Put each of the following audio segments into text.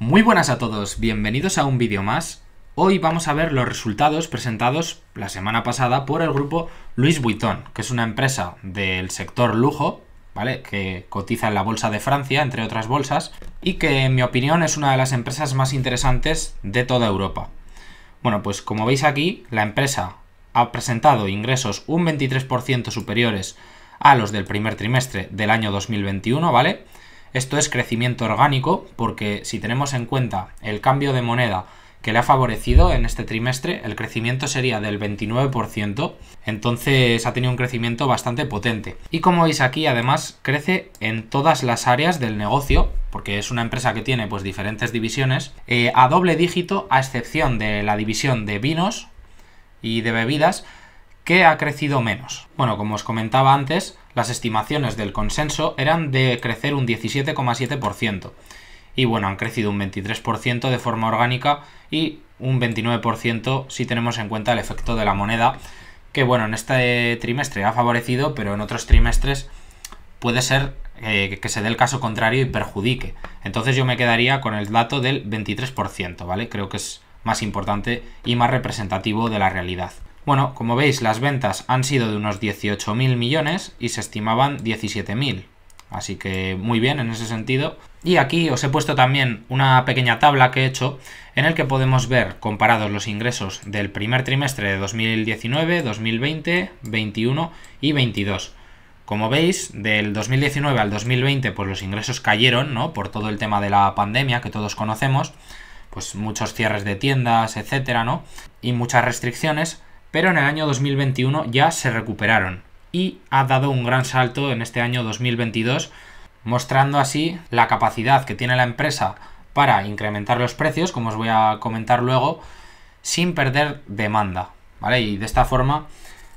Muy buenas a todos, bienvenidos a un vídeo más. Hoy vamos a ver los resultados presentados la semana pasada por el grupo Louis Vuitton, que es una empresa del sector lujo, ¿vale? Que cotiza en la bolsa de Francia, entre otras bolsas, y que en mi opinión es una de las empresas más interesantes de toda Europa. Bueno, pues como veis aquí, la empresa ha presentado ingresos un 23% superiores a los del primer trimestre del año 2021, ¿vale? Esto es crecimiento orgánico porque si tenemos en cuenta el cambio de moneda que le ha favorecido en este trimestre, el crecimiento sería del 29%, entonces ha tenido un crecimiento bastante potente. Y como veis aquí, además, crece en todas las áreas del negocio, porque es una empresa que tiene pues diferentes divisiones, eh, a doble dígito, a excepción de la división de vinos y de bebidas, que ha crecido menos. Bueno, como os comentaba antes, las estimaciones del consenso eran de crecer un 17,7%. Y bueno, han crecido un 23% de forma orgánica y un 29% si tenemos en cuenta el efecto de la moneda, que bueno, en este trimestre ha favorecido, pero en otros trimestres puede ser eh, que se dé el caso contrario y perjudique. Entonces yo me quedaría con el dato del 23%, ¿vale? Creo que es más importante y más representativo de la realidad. Bueno, como veis, las ventas han sido de unos 18.000 millones y se estimaban 17.000. Así que muy bien en ese sentido. Y aquí os he puesto también una pequeña tabla que he hecho en el que podemos ver comparados los ingresos del primer trimestre de 2019, 2020, 21 y 22. Como veis, del 2019 al 2020 pues los ingresos cayeron, ¿no? Por todo el tema de la pandemia que todos conocemos, pues muchos cierres de tiendas, etcétera, ¿no? Y muchas restricciones, pero en el año 2021 ya se recuperaron y ha dado un gran salto en este año 2022, mostrando así la capacidad que tiene la empresa para incrementar los precios, como os voy a comentar luego, sin perder demanda, ¿vale? Y de esta forma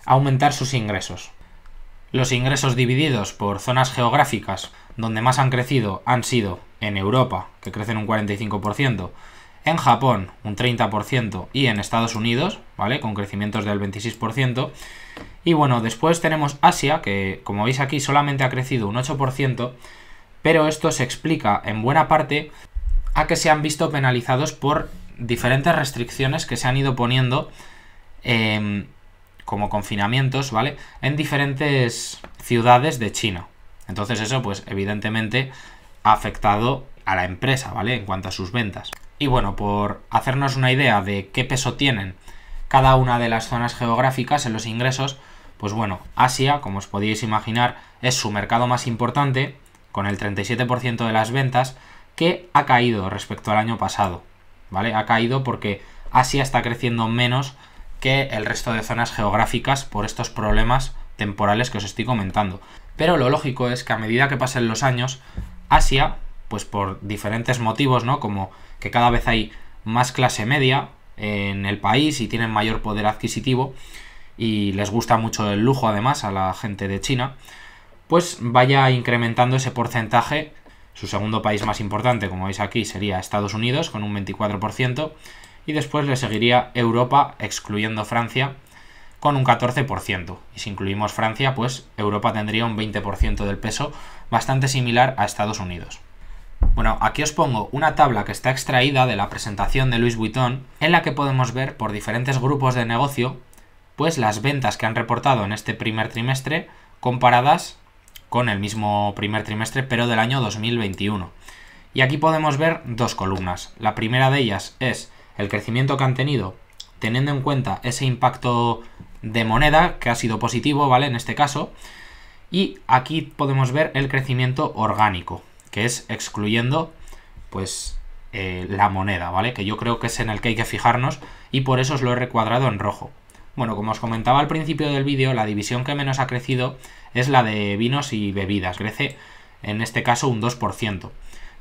aumentar sus ingresos. Los ingresos divididos por zonas geográficas donde más han crecido han sido en Europa, que crecen un 45%, en Japón un 30% y en Estados Unidos, ¿vale? Con crecimientos del 26%. Y bueno, después tenemos Asia, que como veis aquí solamente ha crecido un 8%, pero esto se explica en buena parte a que se han visto penalizados por diferentes restricciones que se han ido poniendo em, como confinamientos, ¿vale? En diferentes ciudades de China. Entonces eso, pues evidentemente ha afectado a la empresa, ¿vale? En cuanto a sus ventas. Y bueno, por hacernos una idea de qué peso tienen cada una de las zonas geográficas en los ingresos, pues bueno, Asia, como os podéis imaginar, es su mercado más importante, con el 37% de las ventas, que ha caído respecto al año pasado, ¿vale? Ha caído porque Asia está creciendo menos que el resto de zonas geográficas por estos problemas temporales que os estoy comentando. Pero lo lógico es que a medida que pasen los años, Asia, pues por diferentes motivos, ¿no? Como que cada vez hay más clase media en el país y tienen mayor poder adquisitivo y les gusta mucho el lujo además a la gente de China, pues vaya incrementando ese porcentaje. Su segundo país más importante, como veis aquí, sería Estados Unidos con un 24% y después le seguiría Europa excluyendo Francia con un 14%. Y si incluimos Francia, pues Europa tendría un 20% del peso, bastante similar a Estados Unidos. Bueno, aquí os pongo una tabla que está extraída de la presentación de Luis Vuitton, en la que podemos ver por diferentes grupos de negocio, pues las ventas que han reportado en este primer trimestre comparadas con el mismo primer trimestre, pero del año 2021. Y aquí podemos ver dos columnas. La primera de ellas es el crecimiento que han tenido, teniendo en cuenta ese impacto de moneda, que ha sido positivo, ¿vale? En este caso. Y aquí podemos ver el crecimiento orgánico que es excluyendo pues eh, la moneda, ¿vale? Que yo creo que es en el que hay que fijarnos y por eso os lo he recuadrado en rojo. Bueno, como os comentaba al principio del vídeo, la división que menos ha crecido es la de vinos y bebidas, crece en este caso un 2%.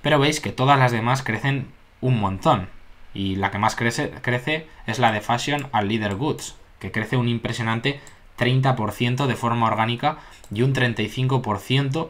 Pero veis que todas las demás crecen un montón y la que más crece, crece es la de Fashion and Leader Goods, que crece un impresionante 30% de forma orgánica y un 35%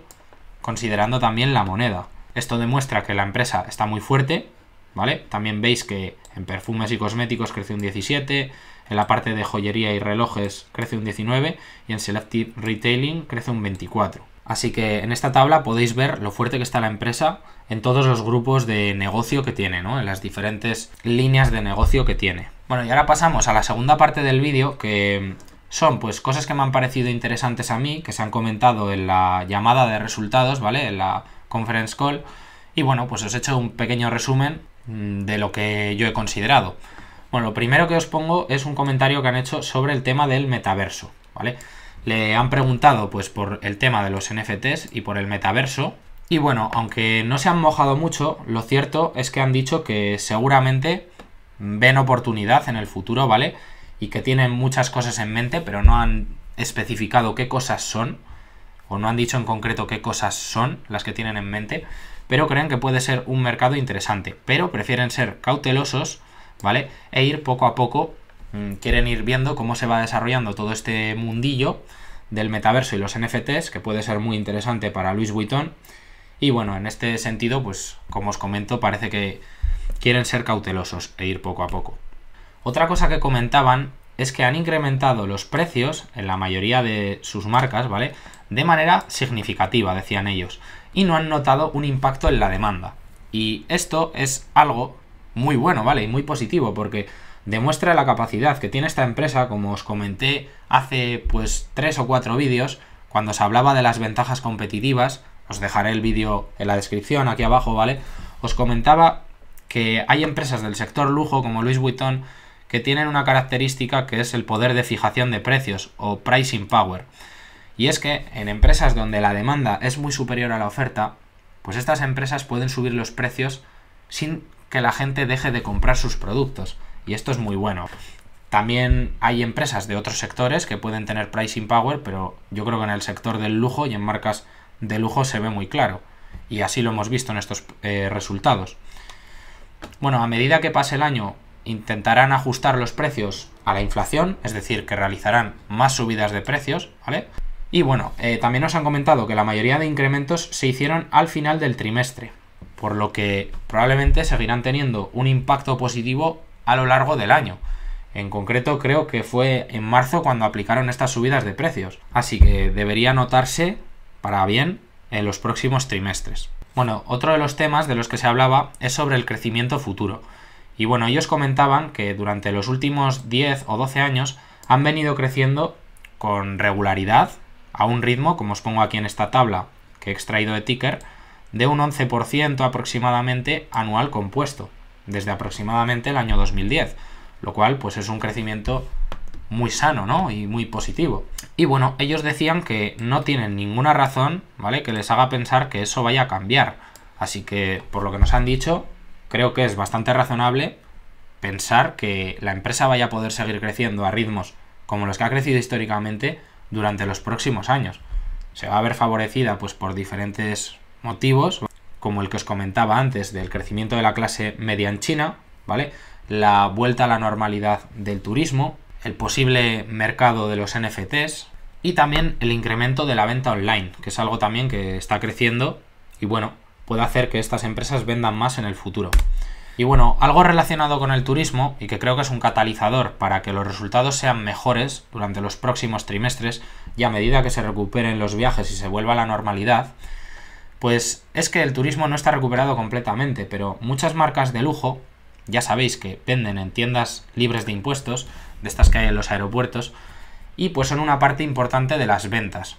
considerando también la moneda. Esto demuestra que la empresa está muy fuerte, ¿vale? También veis que en perfumes y cosméticos crece un 17, en la parte de joyería y relojes crece un 19 y en Selective Retailing crece un 24. Así que en esta tabla podéis ver lo fuerte que está la empresa en todos los grupos de negocio que tiene, ¿no? En las diferentes líneas de negocio que tiene. Bueno, y ahora pasamos a la segunda parte del vídeo que son pues cosas que me han parecido interesantes a mí, que se han comentado en la llamada de resultados, ¿vale? En la conference call. Y bueno, pues os he hecho un pequeño resumen mm, de lo que yo he considerado. Bueno, lo primero que os pongo es un comentario que han hecho sobre el tema del metaverso, ¿vale? Le han preguntado pues por el tema de los NFTs y por el metaverso. Y bueno, aunque no se han mojado mucho, lo cierto es que han dicho que seguramente ven oportunidad en el futuro, ¿vale? y que tienen muchas cosas en mente, pero no han especificado qué cosas son, o no han dicho en concreto qué cosas son las que tienen en mente, pero creen que puede ser un mercado interesante, pero prefieren ser cautelosos, ¿vale? E ir poco a poco, mm, quieren ir viendo cómo se va desarrollando todo este mundillo del metaverso y los NFTs, que puede ser muy interesante para Luis Vuitton. Y bueno, en este sentido, pues como os comento, parece que quieren ser cautelosos e ir poco a poco. Otra cosa que comentaban es que han incrementado los precios en la mayoría de sus marcas, ¿vale? De manera significativa, decían ellos, y no han notado un impacto en la demanda. Y esto es algo muy bueno, ¿vale? Y muy positivo, porque demuestra la capacidad que tiene esta empresa, como os comenté hace pues tres o cuatro vídeos, cuando se hablaba de las ventajas competitivas, os dejaré el vídeo en la descripción aquí abajo, ¿vale? Os comentaba que hay empresas del sector lujo como Louis Vuitton que tienen una característica que es el poder de fijación de precios o pricing power. Y es que en empresas donde la demanda es muy superior a la oferta, pues estas empresas pueden subir los precios sin que la gente deje de comprar sus productos. Y esto es muy bueno. También hay empresas de otros sectores que pueden tener pricing power, pero yo creo que en el sector del lujo y en marcas de lujo se ve muy claro. Y así lo hemos visto en estos eh, resultados. Bueno, a medida que pase el año intentarán ajustar los precios a la inflación, es decir, que realizarán más subidas de precios, ¿vale? Y bueno, eh, también nos han comentado que la mayoría de incrementos se hicieron al final del trimestre, por lo que probablemente seguirán teniendo un impacto positivo a lo largo del año. En concreto creo que fue en marzo cuando aplicaron estas subidas de precios, así que debería notarse para bien en los próximos trimestres. Bueno, otro de los temas de los que se hablaba es sobre el crecimiento futuro. Y bueno, ellos comentaban que durante los últimos 10 o 12 años han venido creciendo con regularidad a un ritmo, como os pongo aquí en esta tabla que he extraído de Ticker, de un 11% aproximadamente anual compuesto, desde aproximadamente el año 2010, lo cual pues es un crecimiento muy sano, ¿no? Y muy positivo. Y bueno, ellos decían que no tienen ninguna razón, ¿vale? Que les haga pensar que eso vaya a cambiar. Así que, por lo que nos han dicho, creo que es bastante razonable pensar que la empresa vaya a poder seguir creciendo a ritmos como los que ha crecido históricamente durante los próximos años. Se va a ver favorecida pues por diferentes motivos, como el que os comentaba antes del crecimiento de la clase media en China, ¿vale? La vuelta a la normalidad del turismo, el posible mercado de los NFTs y también el incremento de la venta online, que es algo también que está creciendo y bueno, puede hacer que estas empresas vendan más en el futuro. Y bueno, algo relacionado con el turismo, y que creo que es un catalizador para que los resultados sean mejores durante los próximos trimestres, y a medida que se recuperen los viajes y se vuelva a la normalidad, pues es que el turismo no está recuperado completamente, pero muchas marcas de lujo, ya sabéis que venden en tiendas libres de impuestos, de estas que hay en los aeropuertos, y pues son una parte importante de las ventas.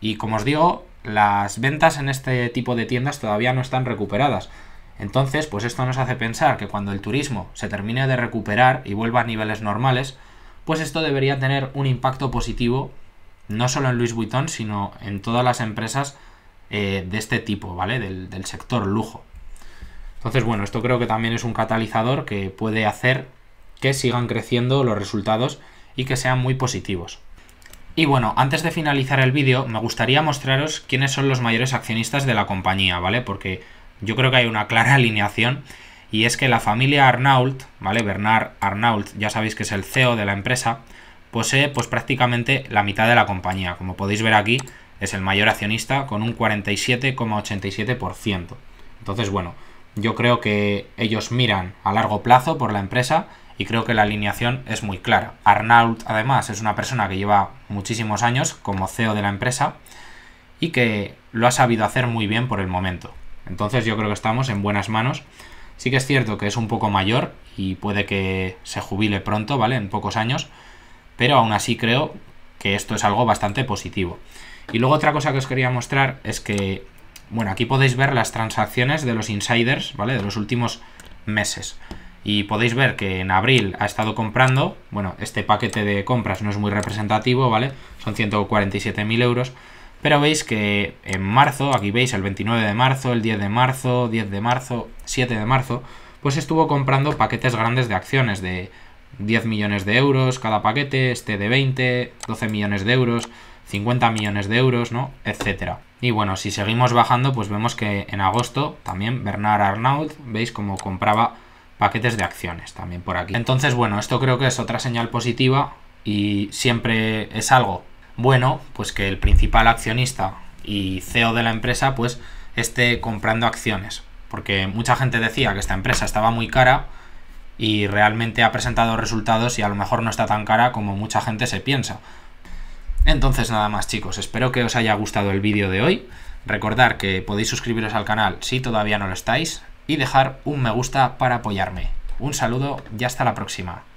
Y como os digo, las ventas en este tipo de tiendas todavía no están recuperadas. Entonces, pues esto nos hace pensar que cuando el turismo se termine de recuperar y vuelva a niveles normales, pues esto debería tener un impacto positivo no solo en Louis Vuitton, sino en todas las empresas eh, de este tipo, ¿vale? del sector lujo. Entonces, bueno, esto creo que también es un catalizador que puede hacer que sigan creciendo los resultados y que sean muy positivos. Y bueno, antes de finalizar el vídeo, me gustaría mostraros quiénes son los mayores accionistas de la compañía, ¿vale? Porque yo creo que hay una clara alineación y es que la familia Arnault, ¿vale? Bernard Arnault, ya sabéis que es el CEO de la empresa, posee pues prácticamente la mitad de la compañía. Como podéis ver aquí, es el mayor accionista con un 47,87%. Entonces, bueno, yo creo que ellos miran a largo plazo por la empresa y creo que la alineación es muy clara. Arnault, además, es una persona que lleva muchísimos años como CEO de la empresa y que lo ha sabido hacer muy bien por el momento. Entonces yo creo que estamos en buenas manos. Sí que es cierto que es un poco mayor y puede que se jubile pronto, ¿vale? En pocos años, pero aún así creo que esto es algo bastante positivo. Y luego otra cosa que os quería mostrar es que, bueno, aquí podéis ver las transacciones de los insiders, ¿vale? De los últimos meses y podéis ver que en abril ha estado comprando, bueno, este paquete de compras no es muy representativo, ¿vale? Son 147.000 euros, pero veis que en marzo, aquí veis el 29 de marzo, el 10 de marzo, 10 de marzo, 7 de marzo, pues estuvo comprando paquetes grandes de acciones de 10 millones de euros cada paquete, este de 20, 12 millones de euros, 50 millones de euros, ¿no? Etcétera. Y bueno, si seguimos bajando, pues vemos que en agosto también Bernard Arnault, veis como compraba paquetes de acciones también por aquí. Entonces, bueno, esto creo que es otra señal positiva y siempre es algo bueno, pues que el principal accionista y CEO de la empresa pues esté comprando acciones, porque mucha gente decía que esta empresa estaba muy cara y realmente ha presentado resultados y a lo mejor no está tan cara como mucha gente se piensa. Entonces nada más chicos, espero que os haya gustado el vídeo de hoy. Recordar que podéis suscribiros al canal si todavía no lo estáis, y dejar un me gusta para apoyarme. Un saludo y hasta la próxima.